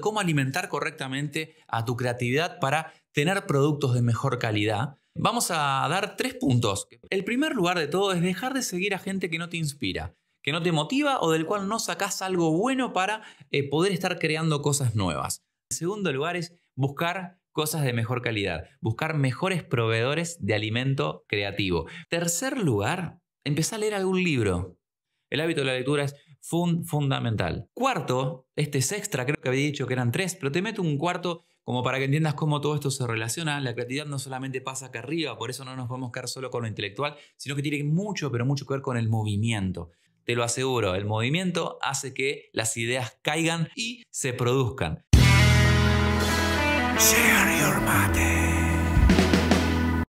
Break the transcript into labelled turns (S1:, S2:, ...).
S1: cómo alimentar correctamente a tu creatividad para tener productos de mejor calidad, vamos a dar tres puntos. El primer lugar de todo es dejar de seguir a gente que no te inspira, que no te motiva o del cual no sacas algo bueno para eh, poder estar creando cosas nuevas. El segundo lugar es buscar cosas de mejor calidad, buscar mejores proveedores de alimento creativo. Tercer lugar, empezar a leer algún libro. El hábito de la lectura es fundamental. Cuarto, este es extra, creo que había dicho que eran tres, pero te meto un cuarto como para que entiendas cómo todo esto se relaciona. La creatividad no solamente pasa acá arriba, por eso no nos podemos quedar solo con lo intelectual, sino que tiene mucho, pero mucho que ver con el movimiento. Te lo aseguro, el movimiento hace que las ideas caigan y se produzcan.